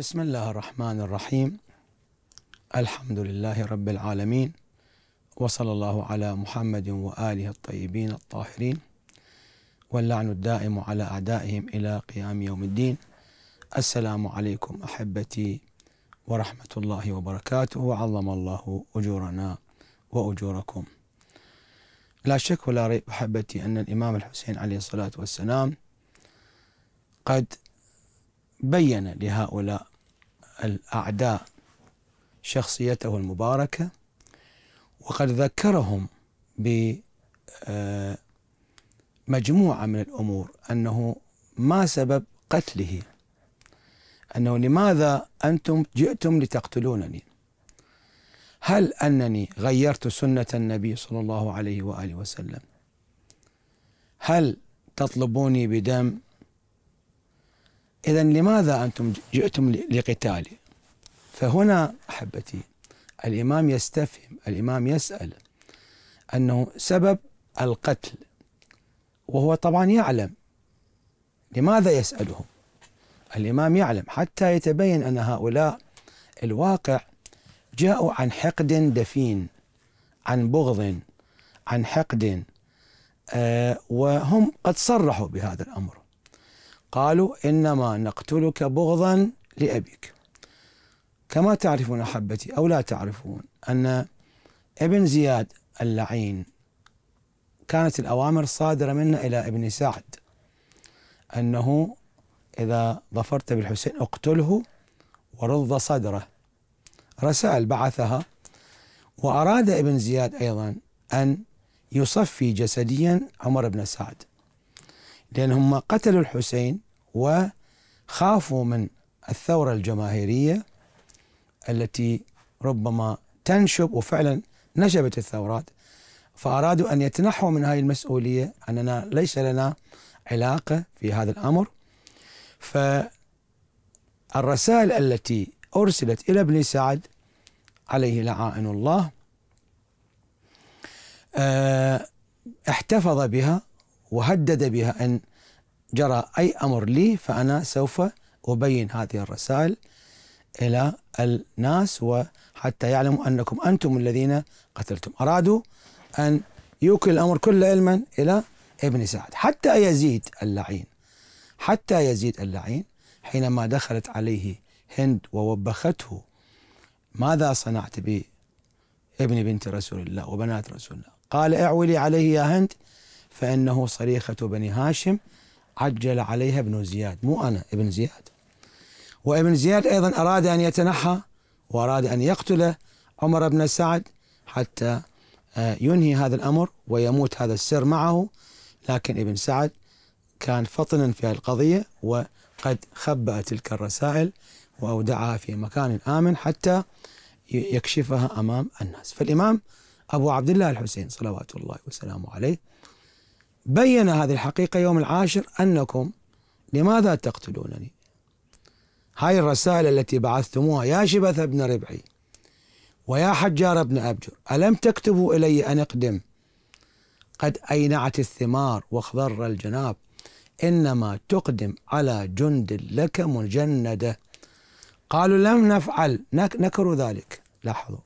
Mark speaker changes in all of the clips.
Speaker 1: بسم الله الرحمن الرحيم الحمد لله رب العالمين وصلى الله على محمد واله الطيبين الطاهرين واللعن الدائم على اعدائهم الى قيام يوم الدين السلام عليكم احبتي ورحمه الله وبركاته وعظم الله اجورنا واجوركم لا شك ولا ريب احبتي ان الامام الحسين عليه الصلاه والسلام قد بين لهؤلاء الأعداء شخصيته المباركة وقد ذكرهم بمجموعة آه، من الأمور أنه ما سبب قتله أنه لماذا أنتم جئتم لتقتلونني هل أنني غيرت سنة النبي صلى الله عليه وآله وسلم هل تطلبوني بدم إذا لماذا أنتم جئتم لقتالي فهنا أحبتي الإمام يستفهم الإمام يسأل أنه سبب القتل وهو طبعا يعلم لماذا يسألهم الإمام يعلم حتى يتبين أن هؤلاء الواقع جاءوا عن حقد دفين عن بغض عن حقد آه وهم قد صرحوا بهذا الأمر قالوا إنما نقتلك بغضا لأبيك كما تعرفون أحبتي أو لا تعرفون أن ابن زياد اللعين كانت الأوامر صادرة منه إلى ابن سعد أنه إذا ظفرت بالحسين اقتله ورض صدره رسائل بعثها وأراد ابن زياد أيضا أن يصفي جسديا عمر بن سعد لأن هم قتلوا الحسين وخافوا من الثورة الجماهيرية التي ربما تنشب وفعلا نشبت الثورات فأرادوا أن يتنحوا من هذه المسؤولية أننا ليس لنا علاقة في هذا الأمر فالرسائل التي أرسلت إلى ابن سعد عليه لعائن الله آه، احتفظ بها وهدد بها أن جرى أي أمر لي فأنا سوف أبين هذه الرسائل إلى الناس وحتى يعلموا أنكم أنتم الذين قتلتم أرادوا أن يوكل الأمر كله علما إلى ابن سعد حتى يزيد اللعين حتى يزيد اللعين حينما دخلت عليه هند ووبخته ماذا صنعت بابن بنت رسول الله وبنات رسول الله قال اعولي عليه يا هند فإنه صريخة بني هاشم عجل عليها ابن زياد مو أنا ابن زياد وابن زياد أيضا أراد أن يتنحى وأراد أن يقتل عمر بن سعد حتى آه، ينهي هذا الأمر ويموت هذا السر معه لكن ابن سعد كان فطنا في القضية وقد خبأ تلك الرسائل وأودعها في مكان آمن حتى يكشفها أمام الناس فالإمام أبو عبد الله الحسين صلوات الله وسلامه عليه بين هذه الحقيقة يوم العاشر أنكم لماذا تقتلونني هاي الرسائل التي بعثتموها يا شبث بن ربعي ويا حجار بن أبجر ألم تكتبوا إلي أن أقدم قد أينعت الثمار واخضر الجناب إنما تقدم على جند لك مجندة قالوا لم نفعل نكروا ذلك لاحظوا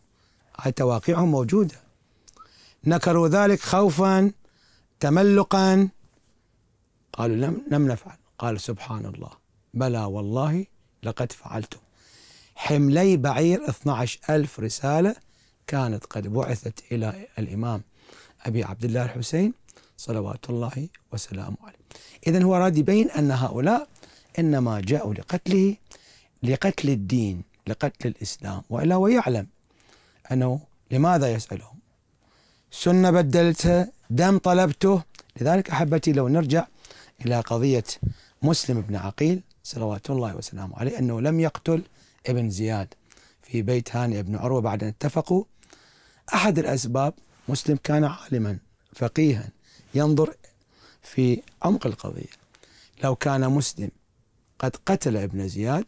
Speaker 1: هاي تواقيعهم موجودة نكروا ذلك خوفا تملقا قالوا لم, لم نفعل قال سبحان الله بلى والله لقد فعلتم حملي بعير 12 ألف رسالة كانت قد بعثت إلى الإمام أبي عبد الله الحسين صلوات الله وسلامه عليه إذا هو راد يبين أن هؤلاء إنما جاءوا لقتله لقتل الدين لقتل الإسلام وإلا ويعلم أنه لماذا يسألهم سنة بدلتها دم طلبته لذلك أحبتي لو نرجع إلى قضية مسلم بن عقيل صلوات الله وسلامه عليه أنه لم يقتل ابن زياد في بيت هانئ بن عروة بعد أن اتفقوا أحد الأسباب مسلم كان عالما فقيها ينظر في عمق القضية لو كان مسلم قد قتل ابن زياد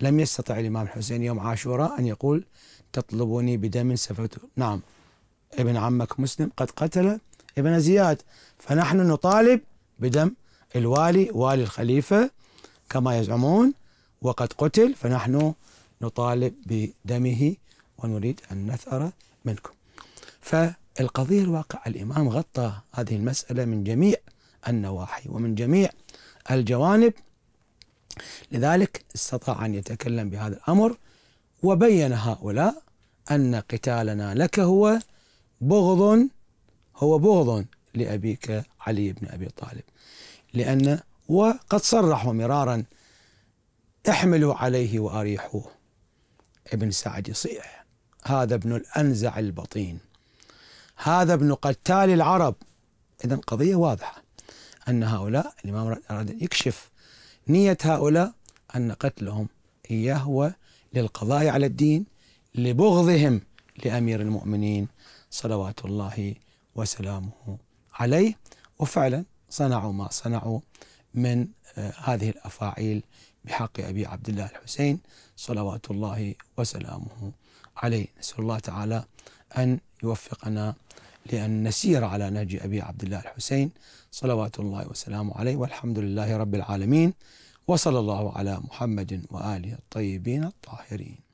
Speaker 1: لم يستطع الإمام الحسين يوم عاشوراء أن يقول تطلبني بدم سفته نعم ابن عمك مسلم قد قتل ابن زياد فنحن نطالب بدم الوالي والي الخليفة كما يزعمون وقد قتل فنحن نطالب بدمه ونريد أن نثأر منكم فالقضية الواقع الإمام غطى هذه المسألة من جميع النواحي ومن جميع الجوانب لذلك استطاع أن يتكلم بهذا الأمر وبين هؤلاء أن قتالنا لك هو بغض هو بغض لأبيك علي بن أبي طالب لأن وقد صرحوا مرارا احملوا عليه وأريحوه ابن سعد يصيح هذا ابن الأنزع البطين هذا ابن قتال العرب إذا قضية واضحة أن هؤلاء الإمام أراد أن يكشف نية هؤلاء أن قتلهم إياه هو للقضاء على الدين لبغضهم لأمير المؤمنين صلوات الله وسلامه عليه وفعلا صنعوا ما صنعوا من آه، هذه الافاعيل بحق ابي عبد الله الحسين صلوات الله وسلامه عليه نسال الله تعالى ان يوفقنا لأن نسير على نهج أبي عبد الله الحسين صلوات الله وسلامه عليه والحمد لله رب العالمين وصلى الله على محمد وآله الطيبين الطاهرين